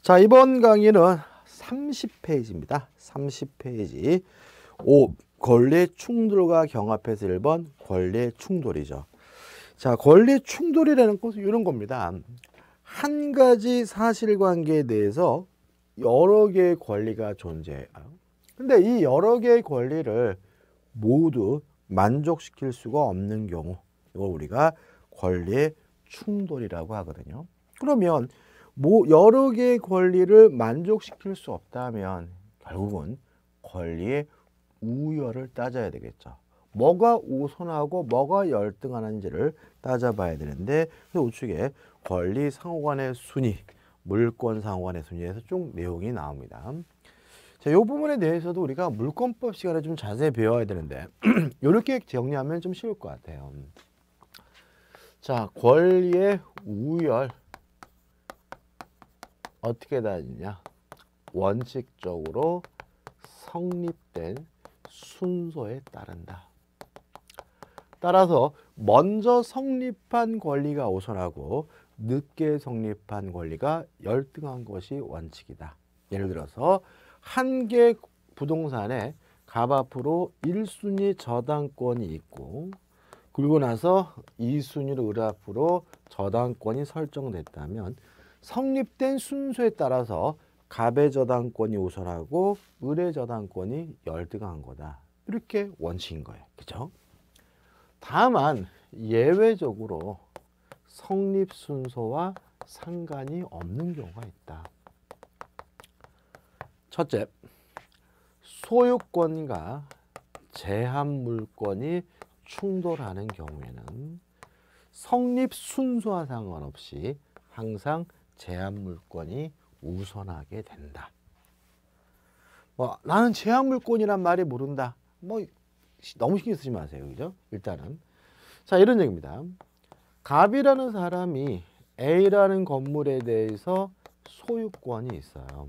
자, 이번 강의는 30페이지입니다. 30페이지. 5. 권리 충돌과 경합해서 1번 권리 충돌이죠. 자, 권리 충돌이라는 것은 이런 겁니다. 한 가지 사실관계에 대해서 여러 개의 권리가 존재해요. 근데 이 여러 개의 권리를 모두 만족시킬 수가 없는 경우 이걸 우리가 권리의 충돌이라고 하거든요. 그러면 뭐 여러 개의 권리를 만족시킬 수 없다면 결국은 권리의 우열을 따져야 되겠죠. 뭐가 우선하고 뭐가 열등하는지를 따져봐야 되는데 그래서 우측에 권리 상호간의 순위, 물권 상호간의 순위에서 쭉 내용이 나옵니다. 자, 이 부분에 대해서도 우리가 물권법 시간에 좀 자세히 배워야 되는데 이렇게 정리하면 좀 쉬울 것 같아요. 자, 권리의 우열 어떻게 다니냐? 원칙적으로 성립된 순서에 따른다. 따라서 먼저 성립한 권리가 우선하고 늦게 성립한 권리가 열등한 것이 원칙이다. 예를 들어서 한 개 부동산에 값 앞으로 1순위 저당권이 있고 그리고 나서 2순위로 을 앞으로 저당권이 설정됐다면 성립된 순서에 따라서 갑의 저당권이 우선하고 을의 저당권이 열등한 거다. 이렇게 원칙인 거예요. 그죠? 다만 예외적으로 성립 순서와 상관이 없는 경우가 있다. 첫째, 소유권과 제한물권이 충돌하는 경우에는 성립 순서와 상관없이 항상 제한물권이 우선하게 된다. 뭐 나는 제한물권이란 말이 모른다. 뭐 너무 신경 쓰지 마세요. 그죠? 일단은. 자, 이런 얘기입니다. 갑이라는 사람이 A라는 건물에 대해서 소유권이 있어요.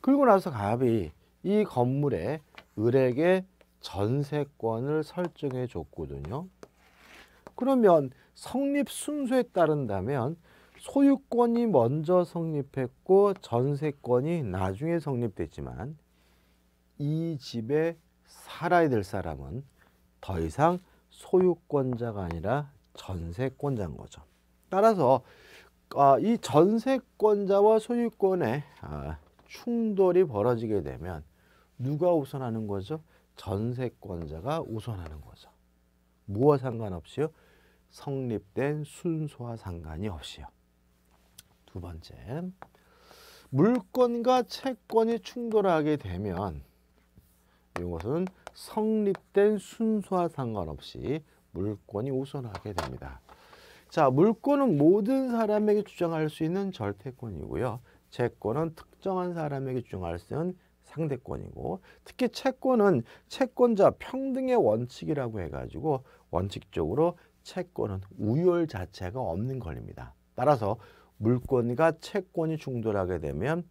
그리고 나서 갑이 이 건물에 을에게 전세권을 설정해 줬거든요. 그러면 성립 순서에 따른다면 소유권이 먼저 성립했고 전세권이 나중에 성립됐지만 이 집에 살아야 될 사람은 더 이상 소유권자가 아니라 전세권자인 거죠. 따라서 아, 이 전세권자와 소유권의 아, 충돌이 벌어지게 되면 누가 우선하는 거죠? 전세권자가 우선하는 거죠. 무엇 상관없이요? 성립된 순서와 상관이 없이요. 두 번째, 물권과 채권이 충돌하게 되면 이것은 성립된 순서와 상관없이 물권이 우선하게 됩니다. 자, 물권은 모든 사람에게 주장할 수 있는 절대권이고요. 채권은 특정한 사람에게 주장할 수 있는 상대권이고 특히 채권은 채권자 평등의 원칙이라고 해가지고 원칙적으로 채권은 우열 자체가 없는 권리입니다. 따라서 물권과 채권이 충돌하게 되면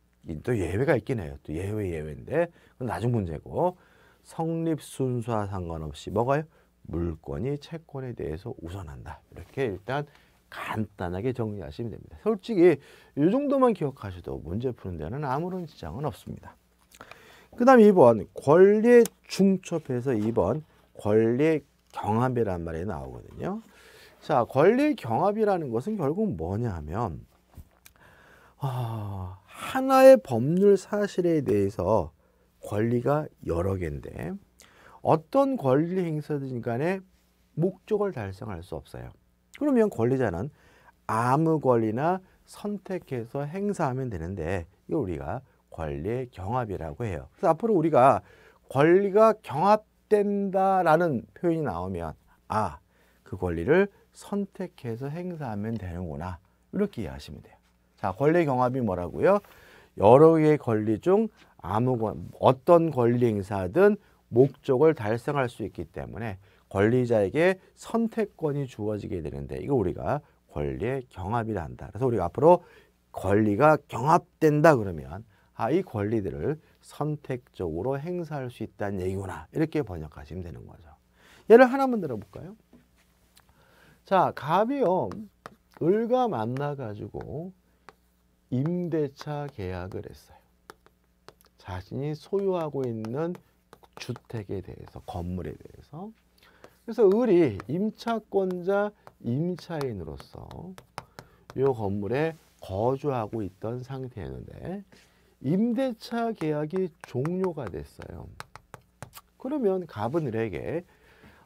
또 예외가 있긴 해요. 또 예외 예외인데 그건 나중 문제고 성립 순수와 상관없이 뭐가요? 물권이 채권에 대해서 우선한다. 이렇게 일단 간단하게 정리하시면 됩니다. 솔직히 이 정도만 기억하셔도 문제 푸는 데는 아무런 지장은 없습니다. 그 다음 2번 권리 중첩해서 2번 권리 경합이란 말이 나오거든요. 자, 권리 경합이라는 것은 결국 뭐냐 하면 아, 하나의 법률 사실에 대해서 권리가 여러 개인데 어떤 권리 행사든 간에 목적을 달성할 수 없어요. 그러면 권리자는 아무 권리나 선택해서 행사하면 되는데 이걸 우리가 권리의 경합이라고 해요. 그래서 앞으로 우리가 권리가 경합된다라는 표현이 나오면 아, 그 권리를 선택해서 행사하면 되는구나 이렇게 이해하시면 돼요. 자, 권리 경합이 뭐라고요? 여러 개의 권리 중아무거 어떤 권리 행사든 목적을 달성할 수 있기 때문에 권리자에게 선택권이 주어지게 되는데 이거 우리가 권리의 경합이라 한다. 그래서 우리가 앞으로 권리가 경합된다 그러면 아, 이 권리들을 선택적으로 행사할 수 있다는 얘기구나. 이렇게 번역하시면 되는 거죠. 예를 하나만 들어볼까요? 자, 갑이요. 을과 만나가지고 임대차 계약을 했어요. 자신이 소유하고 있는 주택에 대해서 건물에 대해서 그래서 을이 임차권자 임차인으로서 이 건물에 거주하고 있던 상태였는데 임대차 계약이 종료가 됐어요. 그러면 갑은 을에게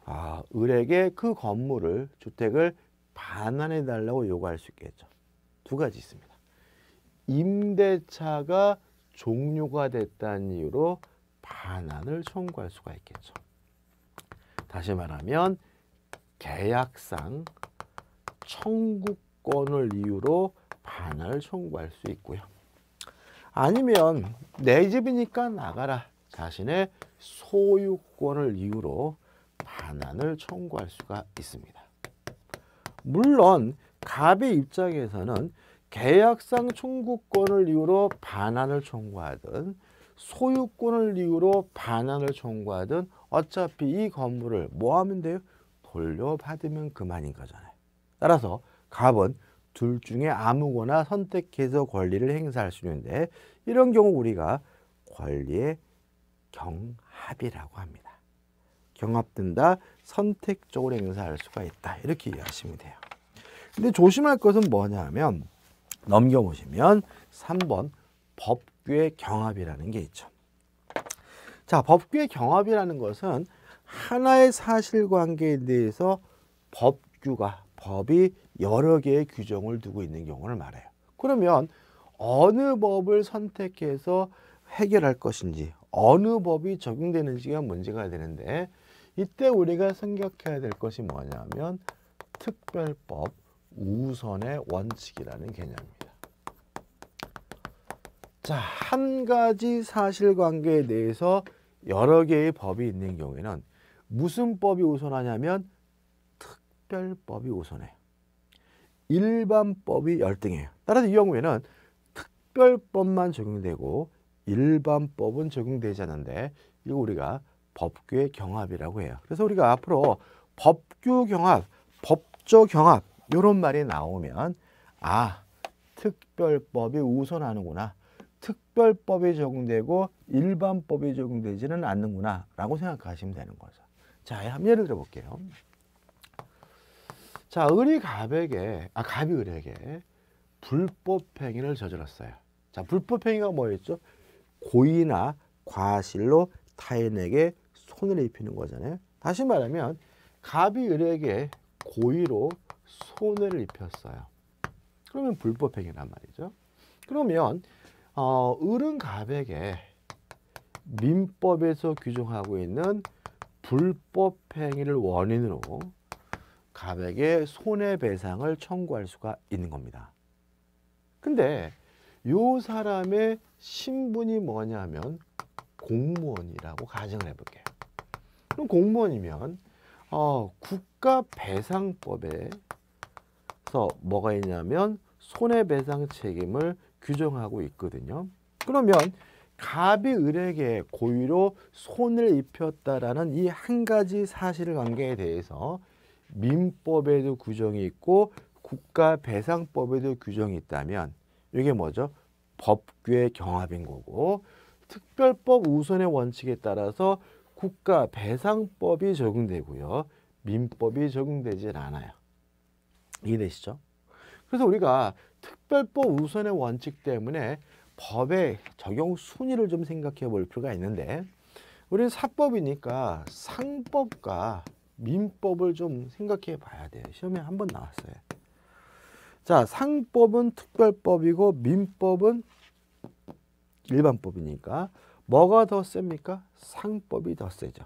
아, 을에게 그 건물을 주택을 반환해 달라고 요구할 수 있겠죠. 두 가지 있습니다. 임대차가 종료가 됐다는 이유로 반환을 청구할 수가 있겠죠. 다시 말하면 계약상 청구권을 이유로 반환을 청구할 수 있고요. 아니면 내 집이니까 나가라 자신의 소유권을 이유로 반환을 청구할 수가 있습니다. 물론 갑의 입장에서는 계약상 청구권을 이유로 반환을 청구하든 소유권을 이유로 반환을 청구하든 어차피 이 건물을 뭐 하면 돼요? 돌려받으면 그만인 거잖아요. 따라서 갑은 둘 중에 아무거나 선택해서 권리를 행사할 수 있는데 이런 경우 우리가 권리의 경합이라고 합니다. 경합된다, 선택적으로 행사할 수가 있다. 이렇게 이해하시면 돼요. 근데 조심할 것은 뭐냐면 넘겨보시면 3번 법규의 경합이라는 게 있죠. 자, 법규의 경합이라는 것은 하나의 사실관계에 대해서 법규가, 법이 여러 개의 규정을 두고 있는 경우를 말해요. 그러면 어느 법을 선택해서 해결할 것인지, 어느 법이 적용되는지가 문제가 되는데 이때 우리가 생각해야 될 것이 뭐냐면 특별법, 우선의 원칙이라는 개념입니다. 자, 한 가지 사실관계에 대해서 여러 개의 법이 있는 경우에는 무슨 법이 우선하냐면 특별법이 우선해요. 일반법이 열등해요. 따라서 이 경우에는 특별법만 적용되고 일반법은 적용되지 않는데 이거 우리가 법규의 경합이라고 해요. 그래서 우리가 앞으로 법규 경합, 법조 경합 이런 말이 나오면 아 특별법이 우선하는구나. 특별법이 적용되고 일반법이 적용되지는 않는구나 라고 생각하시면 되는 거죠. 자, 한번 예를 들어 볼게요. 자, 을이 갑에게, 아, 갑이 을에게 불법행위를 저질렀어요. 자, 불법행위가 뭐였죠? 고의나 과실로 타인에게 손을 입히는 거잖아요. 다시 말하면 갑이 을에게 고의로 손해를 입혔어요. 그러면 불법행위란 말이죠. 그러면 어, 을은 갑에게 민법에서 규정하고 있는 불법행위를 원인으로 갑에게 손해배상을 청구할 수가 있는 겁니다. 근데 요 사람의 신분이 뭐냐면 공무원이라고 가정을 해볼게요. 그럼 공무원이면 어, 국가배상법에 그서 뭐가 있냐면 손해배상 책임을 규정하고 있거든요. 그러면 갑이 을에게 고의로 손을 입혔다라는 이 한 가지 사실관계에 대해서 민법에도 규정이 있고 국가배상법에도 규정이 있다면 이게 뭐죠? 법규의 경합인 거고 특별법 우선의 원칙에 따라서 국가배상법이 적용되고요. 민법이 적용되질 않아요. 이해되시죠? 그래서 우리가 특별법 우선의 원칙 때문에 법의 적용 순위를 좀 생각해 볼 필요가 있는데 우리는 사법이니까 상법과 민법을 좀 생각해 봐야 돼요. 시험에 한 번 나왔어요. 자, 상법은 특별법이고 민법은 일반법이니까 뭐가 더 셉니까? 상법이 더 세죠.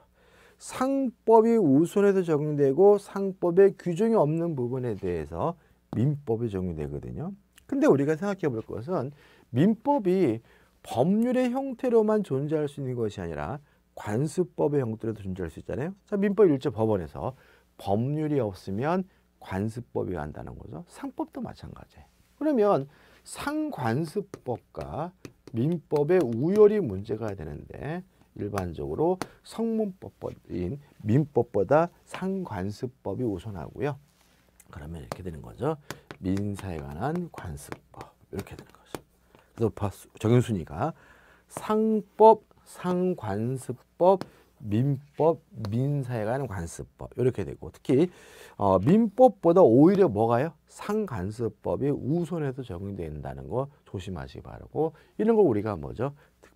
상법이 우선에서 적용되고 상법의 규정이 없는 부분에 대해서 민법이 적용되거든요. 근데 우리가 생각해 볼 것은 민법이 법률의 형태로만 존재할 수 있는 것이 아니라 관습법의 형태로도 존재할 수 있잖아요. 자, 민법 1조 법원에서 법률이 없으면 관습법이 한다는 거죠. 상법도 마찬가지예요. 그러면 상관습법과 민법의 우열이 문제가 되는데 일반적으로 성문법인 민법보다 상관습법이 우선하고요. 그러면 이렇게 되는 거죠. 민사에 관한 관습법 이렇게 되는 거죠. 그래서 적용 순위가 상법, 상관습법, 민법, 민사에 관한 관습법 이렇게 되고 특히 어, 민법보다 오히려 뭐가요? 상관습법이 우선해서 적용된다는 거 조심하시기 바라고 이런 걸 우리가 뭐죠?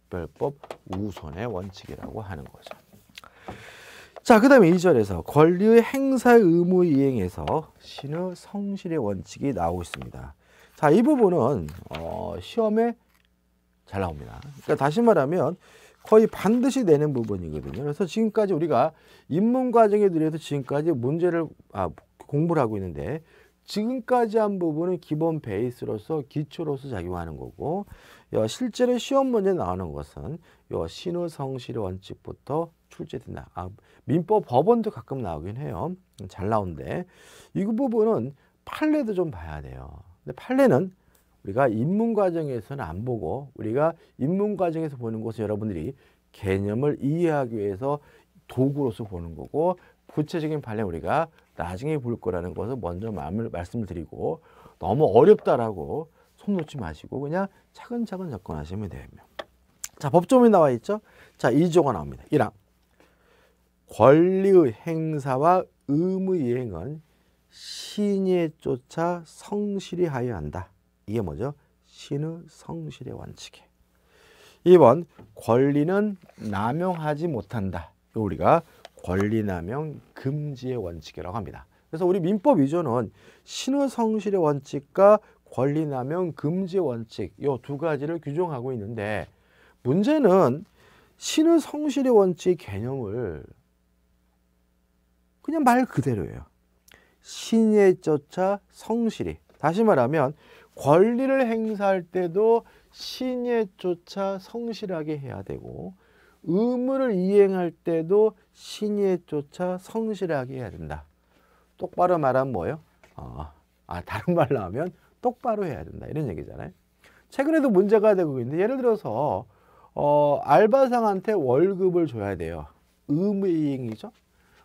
특별법 우선의 원칙이라고 하는 거죠. 자, 그 다음에 2절에서 권리의 행사 의무 이행에서 신의 성실의 원칙이 나오고 있습니다. 자, 이 부분은 어, 시험에 잘 나옵니다. 그러니까 다시 말하면 거의 반드시 내는 부분이거든요. 그래서 지금까지 우리가 입문 과정에 들여서 지금까지 문제를 아, 공부를 하고 있는데 지금까지 한 부분은 기본 베이스로서 기초로서 작용하는 거고 실제로 시험 문제 나오는 것은 요 신우성실 원칙부터 출제된다. 아, 민법 법원도 가끔 나오긴 해요. 잘 나온데 이 부분은 판례도 좀 봐야 돼요. 근데 판례는 우리가 입문 과정에서는 안 보고 우리가 입문 과정에서 보는 것은 여러분들이 개념을 이해하기 위해서 도구로서 보는 거고 구체적인 판례 우리가 나중에 볼 거라는 것을 먼저 말씀 드리고 너무 어렵다라고 손 놓지 마시고 그냥 차근차근 접근하시면 됩니다. 자, 법조문이 나와 있죠? 자, 2조가 나옵니다. 1항. 권리의 행사와 의무 이행은 신에 쫓아 성실히 하여야 한다. 이게 뭐죠? 신의 성실의 원칙에. 2번 권리는 남용하지 못한다. 우리가 권리남용 금지의 원칙이라고 합니다. 그래서 우리 민법 2조는 신의 성실의 원칙과 권리남용 금지 원칙 이 두 가지를 규정하고 있는데 문제는 신의 성실의 원칙 개념을 그냥 말 그대로예요. 신의 쫓아 성실이 다시 말하면 권리를 행사할 때도 신의 쫓아 성실하게 해야 되고 의무를 이행할 때도 신에 쫓아 성실하게 해야 된다. 똑바로 말하면 뭐예요? 어, 아 다른 말로 하면 똑바로 해야 된다 이런 얘기잖아요. 최근에도 문제가 되고 있는데 예를 들어서 어, 알바상한테 월급을 줘야 돼요. 의무이행이죠.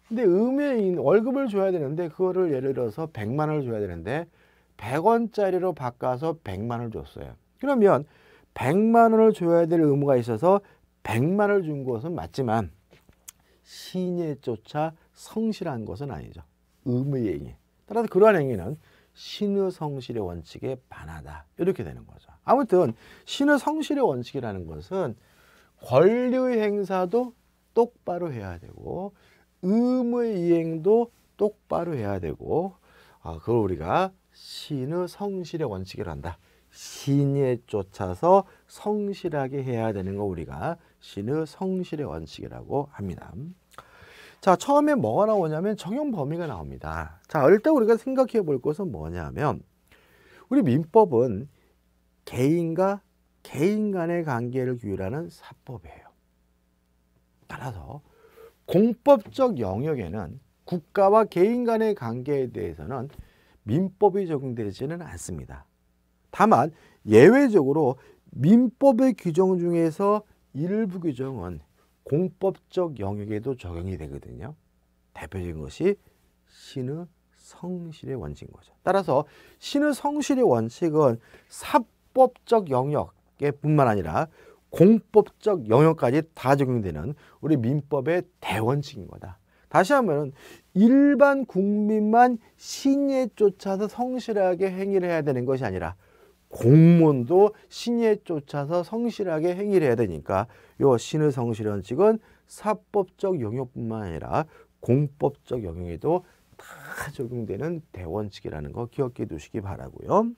근데 의무이행 월급을 줘야 되는데 그거를 예를 들어서 100만 원을 줘야 되는데 100원짜리로 바꿔서 100만 원을 줬어요. 그러면 100만 원을 줘야 될 의무가 있어서 100만 원을 준 것은 맞지만 신예조차 성실한 것은 아니죠. 의무이행이. 따라서 그러한 행위는 신의 성실의 원칙에 반하다. 이렇게 되는 거죠. 아무튼 신의 성실의 원칙이라는 것은 권리의 행사도 똑바로 해야 되고 의무의 이행도 똑바로 해야 되고 아, 그걸 우리가 신의 성실의 원칙이라 한다. 신에 쫓아서 성실하게 해야 되는 거 우리가 신의 성실의 원칙이라고 합니다. 자, 처음에 뭐가 나오냐면 적용 범위가 나옵니다. 자, 일단 우리가 생각해 볼 것은 뭐냐면 우리 민법은 개인과 개인 간의 관계를 규율하는 사법이에요. 따라서 공법적 영역에는 국가와 개인 간의 관계에 대해서는 민법이 적용되지는 않습니다. 다만 예외적으로 민법의 규정 중에서 일부 규정은 공법적 영역에도 적용이 되거든요. 대표적인 것이 신의 성실의 원칙인 거죠. 따라서 신의 성실의 원칙은 사법적 영역에 뿐만 아니라 공법적 영역까지 다 적용되는 우리 민법의 대원칙인 거다. 다시 하면 일반 국민만 신에 쫓아서 성실하게 행위를 해야 되는 것이 아니라 공무원도 신에 쫓아서 성실하게 행위를 해야 되니까 요 신의 성실한 측은 사법적 영역뿐만 아니라 공법적 영역에도 다 적용되는 대원칙이라는 거 기억해 두시기 바라고요.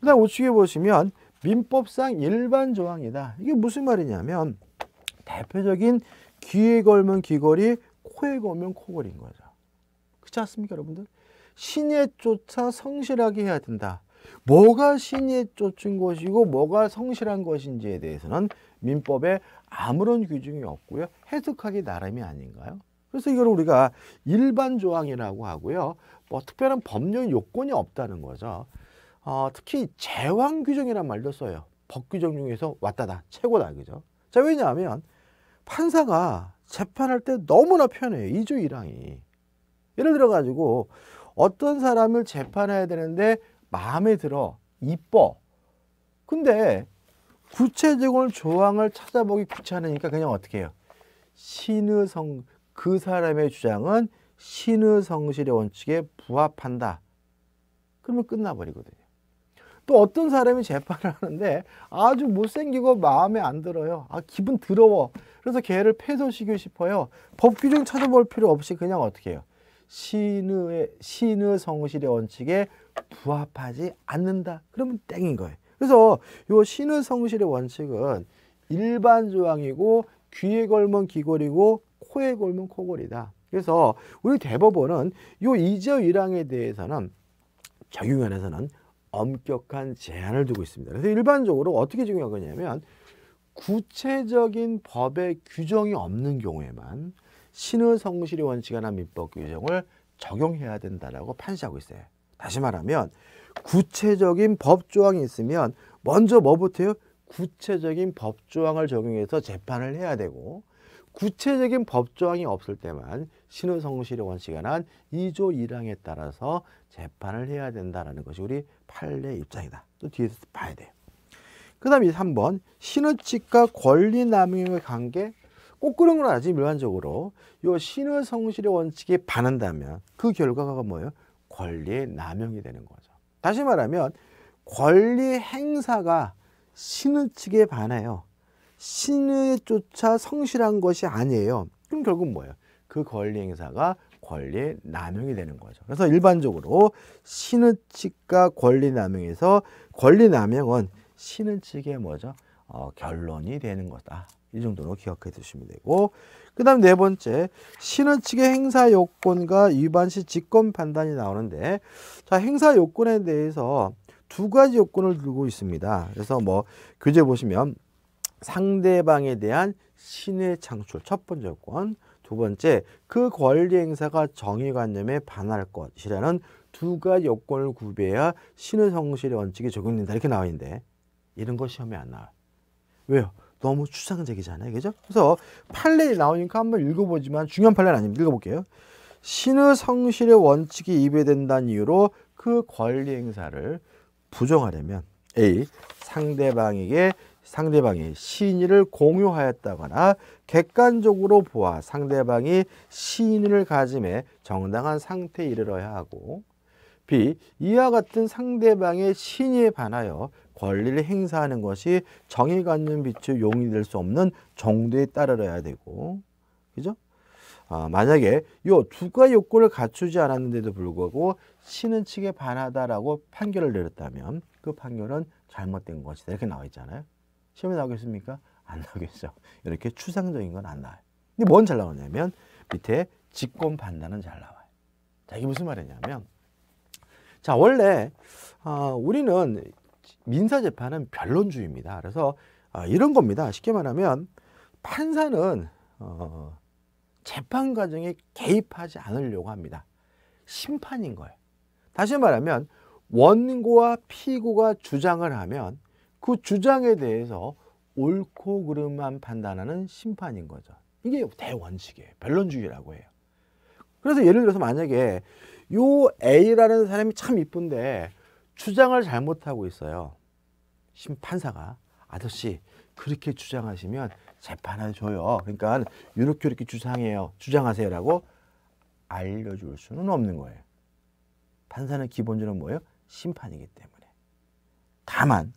그 다음 우측에 보시면 민법상 일반 조항이다. 이게 무슨 말이냐면 대표적인 귀에 걸면 귀걸이, 코에 걸면 코걸인 거죠. 그렇지 않습니까 여러분들? 신에 쫓아 성실하게 해야 된다. 뭐가 신이 쫓은 것이고 뭐가 성실한 것인지에 대해서는 민법에 아무런 규정이 없고요. 해석하기 나름이 아닌가요? 그래서 이걸 우리가 일반 조항이라고 하고요. 뭐 특별한 법률 요건이 없다는 거죠. 어, 특히 제왕 규정이란 말도 써요. 법 규정 중에서 왔다다 최고다 그죠? 자 왜냐하면 판사가 재판할 때 너무나 편해요. 이조 1항이. 예를 들어 가지고 어떤 사람을 재판해야 되는데 마음에 들어, 이뻐. 근데 구체적인 조항을 찾아보기 귀찮으니까 그냥 어떻게 해요? 신의성, 그 사람의 주장은 신의성실의 원칙에 부합한다. 그러면 끝나버리거든요. 또 어떤 사람이 재판을 하는데 아주 못생기고 마음에 안 들어요. 아 기분 더러워. 그래서 걔를 패소시키고 싶어요. 법 규정 찾아볼 필요 없이 그냥 어떻게 해요? 신의 신의 성실의 원칙에 부합하지 않는다. 그러면 땡인 거예요. 그래서 요 신의 성실의 원칙은 일반 조항이고 귀에 걸면 귀걸이고 코에 걸면 코걸이다. 그래서 우리 대법원은 요 이저 일항에 대해서는 적용안에서는 엄격한 제한을 두고 있습니다. 그래서 일반적으로 어떻게 적용하 거냐면 구체적인 법의 규정이 없는 경우에만 신의 성실의원칙에 관한 민법 규정을 적용해야 된다라고 판시하고 있어요. 다시 말하면 구체적인 법 조항이 있으면 먼저 뭐부터요? 구체적인 법 조항을 적용해서 재판을 해야 되고 구체적인 법 조항이 없을 때만 신의 성실의 원칙에 관한 2조 1항에 따라서 재판을 해야 된다라는 것이 우리 판례 입장이다. 또 뒤에서 봐야 돼요. 그다음 3번 신의칙과 권리남용의 관계 꼭 그런 건 아니지 일반적으로 요 신의 성실의 원칙에 반한다면 그 결과가 뭐예요? 권리의 남용이 되는 거죠. 다시 말하면 권리 행사가 신의 측에 반해요. 신의 조차 성실한 것이 아니에요. 그럼 결국 뭐예요? 그 권리 행사가 권리의 남용이 되는 거죠. 그래서 일반적으로 신의 측과 권리 남용에서 권리 남용은 신의 측의 뭐죠? 어, 결론이 되는 거다. 이 정도로 기억해 두시면 되고 그 다음 네 번째 신원 측의 행사 요건과 위반 시 직권 판단이 나오는데 자 행사 요건에 대해서 두 가지 요건을 들고 있습니다. 그래서 뭐 교재 보시면 상대방에 대한 신의 창출 첫 번째 요건 두 번째 그 권리 행사가 정의관념에 반할 것이라는 두 가지 요건을 구비해야 신의 성실의 원칙이 적용된다 이렇게 나와 있는데 이런 거 시험에 안 나와요. 왜요? 너무 추상적이잖아요. 그죠? 그래서 판례 나오니까 한번 읽어보지만 중요한 판례는 아닙니다. 읽어볼게요. 신의 성실의 원칙이 위배된다는 이유로 그 권리 행사를 부정하려면 A. 상대방에게 상대방이 시인을 공유하였다거나 객관적으로 보아 상대방이 시인을 가짐에 정당한 상태에 이르러야 하고 B. 이와 같은 상대방의 신의에 반하여 권리를 행사하는 것이 정의관념 빛의 용이 될 수 없는 정도에 따르러야 되고 그죠? 아, 만약에 요두 가지 요건을 갖추지 않았는데도 불구하고 신은 측에 반하다라고 판결을 내렸다면 그 판결은 잘못된 것이다 이렇게 나와 있잖아요. 시험에 나오겠습니까? 안 나오겠죠. 이렇게 추상적인 건 안 나와요. 근데 뭔 잘 나오냐면 밑에 직권 판단은 잘 나와요. 자 이게 무슨 말이냐면 자 원래 어, 우리는 민사 재판은 변론주의입니다. 그래서 아, 이런 겁니다. 쉽게 말하면 판사는 어, 재판 과정에 개입하지 않으려고 합니다. 심판인 거예요. 다시 말하면 원고와 피고가 주장을 하면 그 주장에 대해서 옳고 그름만 판단하는 심판인 거죠. 이게 대원칙이에요. 변론주의라고 해요. 그래서 예를 들어서 만약에 요 A라는 사람이 참 이쁜데 주장을 잘못하고 있어요. 심판사가 아저씨 그렇게 주장하시면 재판을 줘요. 그러니까 이렇게 이렇게 주장해요. 주장하세요라고 알려줄 수는 없는 거예요. 판사는 기본적으로 뭐예요? 심판이기 때문에. 다만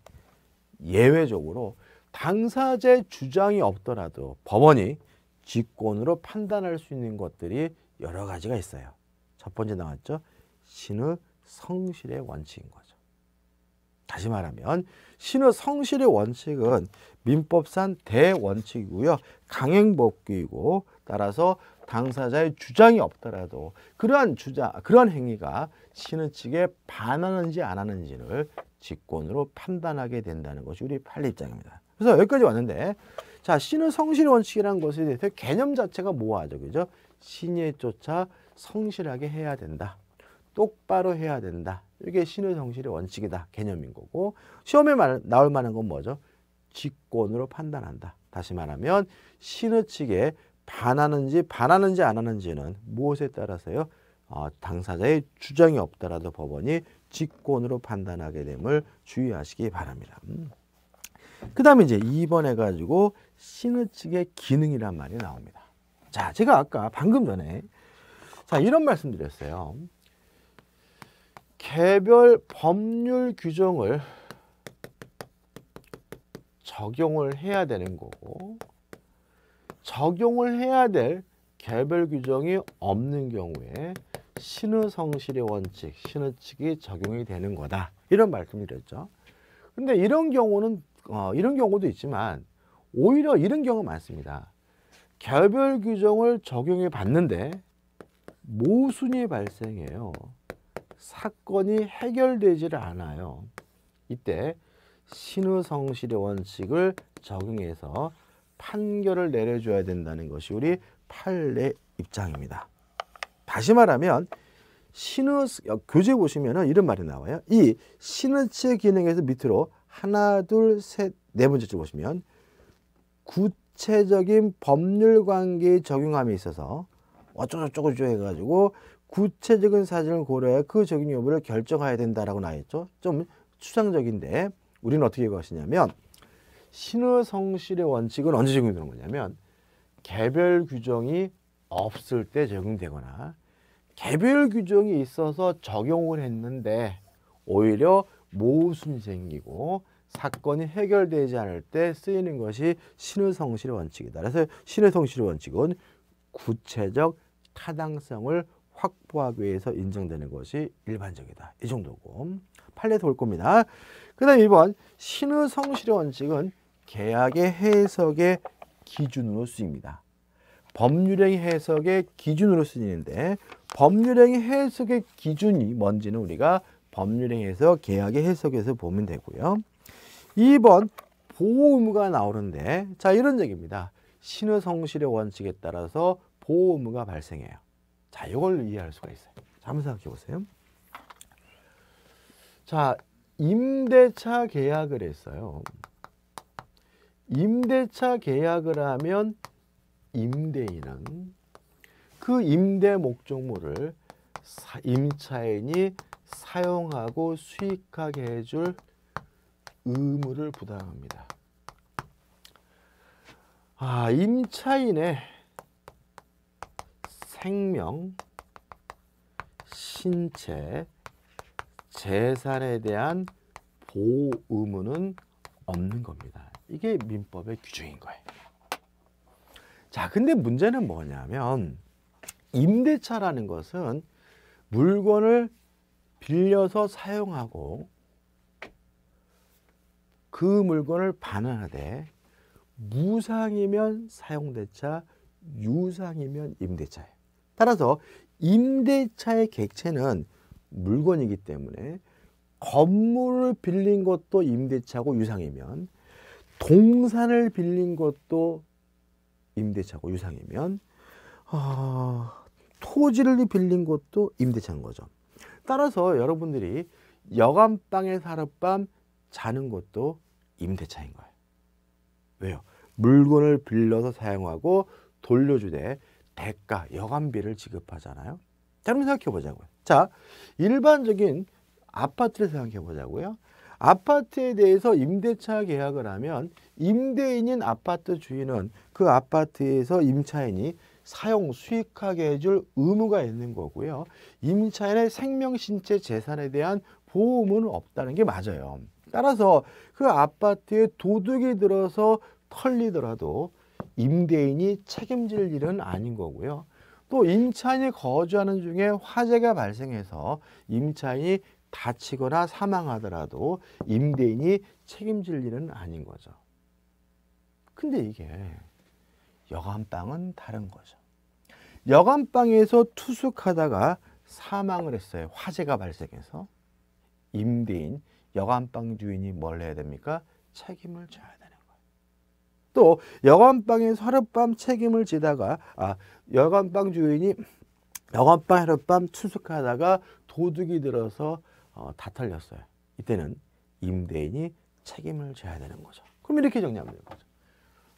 예외적으로 당사자의 주장이 없더라도 법원이 직권으로 판단할 수 있는 것들이 여러 가지가 있어요. 첫 번째 나왔죠. 신의 성실의 원칙인 거죠. 다시 말하면 신의 성실의 원칙은 민법상 대원칙이고요. 강행법규이고 따라서 당사자의 주장이 없더라도 그러한 주장, 그러한 행위가 신의 측에 반하는지 안 하는지를 직권으로 판단하게 된다는 것이 우리 판례 입장입니다. 그래서 여기까지 왔는데 자 신의 성실 원칙이라는 것에 대해서 개념 자체가 뭐하죠? 그죠? 신에 쫓아 성실하게 해야 된다. 똑바로 해야 된다. 이게 신의 성실의 원칙이다 개념인 거고 시험에 나올 만한 건 뭐죠? 직권으로 판단한다. 다시 말하면 신의 측에 반하는지 반하는지 안 하는지는 무엇에 따라서요? 어, 당사자의 주장이 없다라도 법원이 직권으로 판단하게 됨을 주의하시기 바랍니다. 음. 그 다음에 이제 2번 해가지고 신의 측의 기능이란 말이 나옵니다. 자, 제가 아까 방금 전에 자 이런 말씀 드렸어요. 개별 법률 규정을 적용을 해야 되는 거고 적용을 해야 될 개별 규정이 없는 경우에 신의성실의 원칙, 신의칙이 적용이 되는 거다. 이런 말씀을 드렸죠. 근데 이런 경우는 어, 이런 경우도 있지만 오히려 이런 경우가 많습니다. 개별 규정을 적용해 봤는데 모순이 발생해요. 사건이 해결되지를 않아요. 이때 신우성실의 원칙을 적용해서 판결을 내려줘야 된다는 것이 우리 판례 입장입니다. 다시 말하면 신의 교재 보시면 이런 말이 나와요. 이 신의체 기능에서 밑으로 하나 둘셋네 번째 줄 보시면 구체적인 법률 관계의 적용함에 있어서 어쩌고저쩌고 해가지고 구체적인 사진을 고려해 그 적용 여부를 결정해야 된다라고 나와 있죠. 좀 추상적인데 우리는 어떻게 것이냐면 신의 성실의 원칙은 언제 적용되는 거냐면 개별 규정이 없을 때 적용되거나 개별 규정이 있어서 적용을 했는데 오히려 모순이 생기고 사건이 해결되지 않을 때 쓰이는 것이 신의 성실의 원칙이다. 그래서 신의 성실의 원칙은 구체적 타당성을 확보하기 위해서 인정되는 것이 일반적이다. 이 정도고 판례에서 겁니다. 그 다음 2번 신의 성실의 원칙은 계약의 해석의 기준으로 쓰입니다. 법률의 해석의 기준으로 쓰이는데 법률의 해석의 기준이 뭔지는 우리가 법률의 해석, 계약의 해석에서 보면 되고요. 2번 보호 의무가 나오는데 자 이런 얘기입니다. 신의 성실의 원칙에 따라서 보호 의무가 발생해요. 자, 이걸 이해할 수가 있어요. 자, 한번 생각해 보세요. 자, 임대차 계약을 했어요. 임대차 계약을 하면 임대인은 그 임대 목적물을 임차인이 사용하고 수익하게 해줄 의무를 부담합니다. 아, 임차인의 생명, 신체, 재산에 대한 보호 의무는 없는 겁니다. 이게 민법의 규정인 거예요. 자, 근데 문제는 뭐냐면 임대차라는 것은 물건을 빌려서 사용하고 그 물건을 반환하되 무상이면 사용대차, 유상이면 임대차예요. 따라서 임대차의 객체는 물건이기 때문에 건물을 빌린 것도 임대차고 유상이면 동산을 빌린 것도 임대차고 유상이면 어, 토지를 빌린 것도 임대차인 거죠. 따라서 여러분들이 여간방에 하룻밤 자는 것도 임대차인 거예요. 왜요? 물건을 빌려서 사용하고 돌려주되 대가, 여관비를 지급하잖아요. 자, 그럼 생각해 보자고요. 자, 일반적인 아파트를 생각해 보자고요. 아파트에 대해서 임대차 계약을 하면 임대인인 아파트 주인은 그 아파트에서 임차인이 사용 수익하게 해줄 의무가 있는 거고요. 임차인의 생명, 신체, 재산에 대한 보험은 없다는 게 맞아요. 따라서 그 아파트에 도둑이 들어서 털리더라도 임대인이 책임질 일은 아닌 거고요. 또 임차인이 거주하는 중에 화재가 발생해서 임차인이 다치거나 사망하더라도 임대인이 책임질 일은 아닌 거죠. 근데 이게 여간방은 다른 거죠. 여간방에서 투숙하다가 사망을 했어요. 화재가 발생해서. 임대인, 여간방 주인이 뭘 해야 됩니까? 책임을 져야 돼요. 또여관방의서 하룻밤 책임을 지다가 아, 여관방 주인이 여관방 하룻밤 투숙하다가 도둑이 들어서 어, 다 털렸어요. 이때는 임대인이 책임을 져야 되는 거죠. 그럼 이렇게 정리하면 되는 거죠.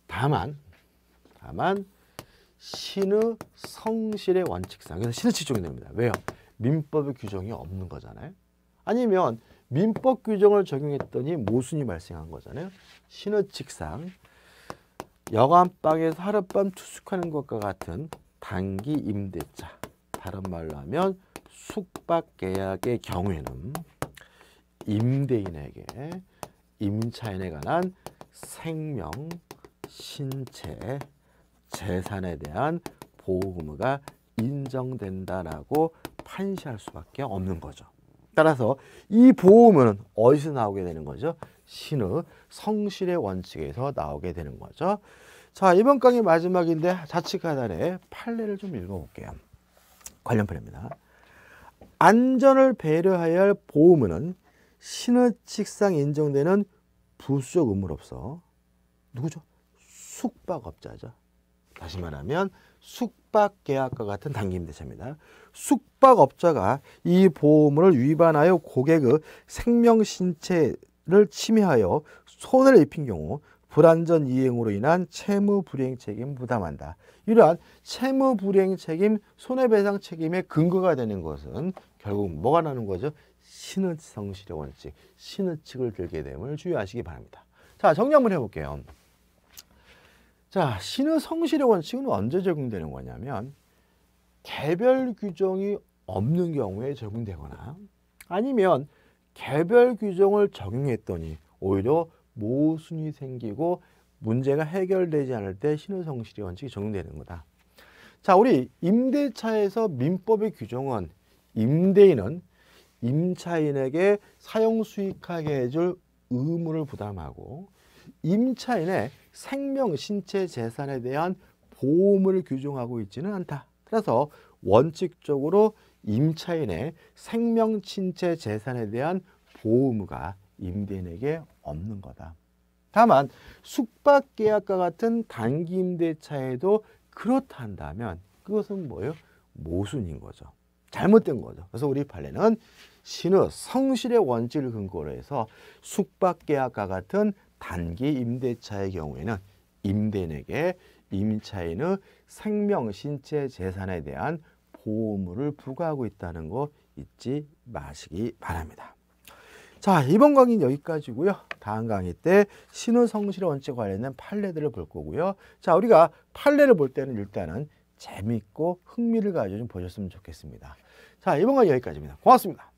다만, 다만 신의 성실의 원칙상 그래서 신의 직종이 됩니다. 왜요? 민법의 규정이 없는 거잖아요. 아니면 민법 규정을 적용했더니 모순이 발생한 거잖아요. 신의 직상 여관방에서 하룻밤 투숙하는 것과 같은 단기 임대차 다른 말로 하면 숙박 계약의 경우에는 임대인에게 임차인에 관한 생명, 신체, 재산에 대한 보호의무가 인정된다라고 판시할 수밖에 없는 거죠. 따라서 이보호의무는 어디서 나오게 되는 거죠? 신의 성실의 원칙에서 나오게 되는 거죠. 자, 이번 강의 마지막인데 좌측 하단에 판례를 좀 읽어볼게요. 관련 판례입니다. 안전을 배려해야 할 보험은 신의 직상 인정되는 부수적 의무로서 누구죠? 숙박업자죠. 다시 말하면 숙박계약과 같은 당기임대차입니다. 숙박업자가 이 보험을 위반하여 고객의 생명, 신체, 를 침해하여 손을 입힌 경우 불완전 이행으로 인한 채무 불이행 책임 부담한다. 이러한 채무 불이행 책임, 손해배상 책임의 근거가 되는 것은 결국 뭐가 나는 거죠? 신의 성실의 원칙, 신의칙을 들게 됨을 주의하시기 바랍니다. 자, 정리 한번 해볼게요. 자, 신의 성실의 원칙은 언제 적용되는 거냐면 개별 규정이 없는 경우에 적용되거나 아니면 개별 규정을 적용했더니 오히려 모순이 생기고 문제가 해결되지 않을 때 신의성실의 원칙이 적용되는 거다. 자, 우리 임대차에서 민법의 규정은 임대인은 임차인에게 사용 수익하게 해줄 의무를 부담하고 임차인의 생명, 신체, 재산에 대한 보험을 규정하고 있지는 않다. 따라서 원칙적으로 임차인의 생명, 친체, 재산에 대한 보험가 임대인에게 없는 거다. 다만 숙박 계약과 같은 단기 임대차에도 그렇다 면 그것은 뭐예요? 모순인 거죠. 잘못된 거죠. 그래서 우리 판례는 신의 성실의 원칙을 근거로 해서 숙박 계약과 같은 단기 임대차의 경우에는 임대인에게 임차인의 생명, 신체, 재산에 대한 보험을 부과하고 있다는 거 잊지 마시기 바랍니다. 자, 이번 강의는 여기까지고요. 다음 강의 때 신우성실의 원칙 관련된 판례들을 볼 거고요. 자, 우리가 판례를 볼 때는 일단은 재밌고 흥미를 가지고 좀 보셨으면 좋겠습니다. 자, 이번 강의 여기까지입니다. 고맙습니다.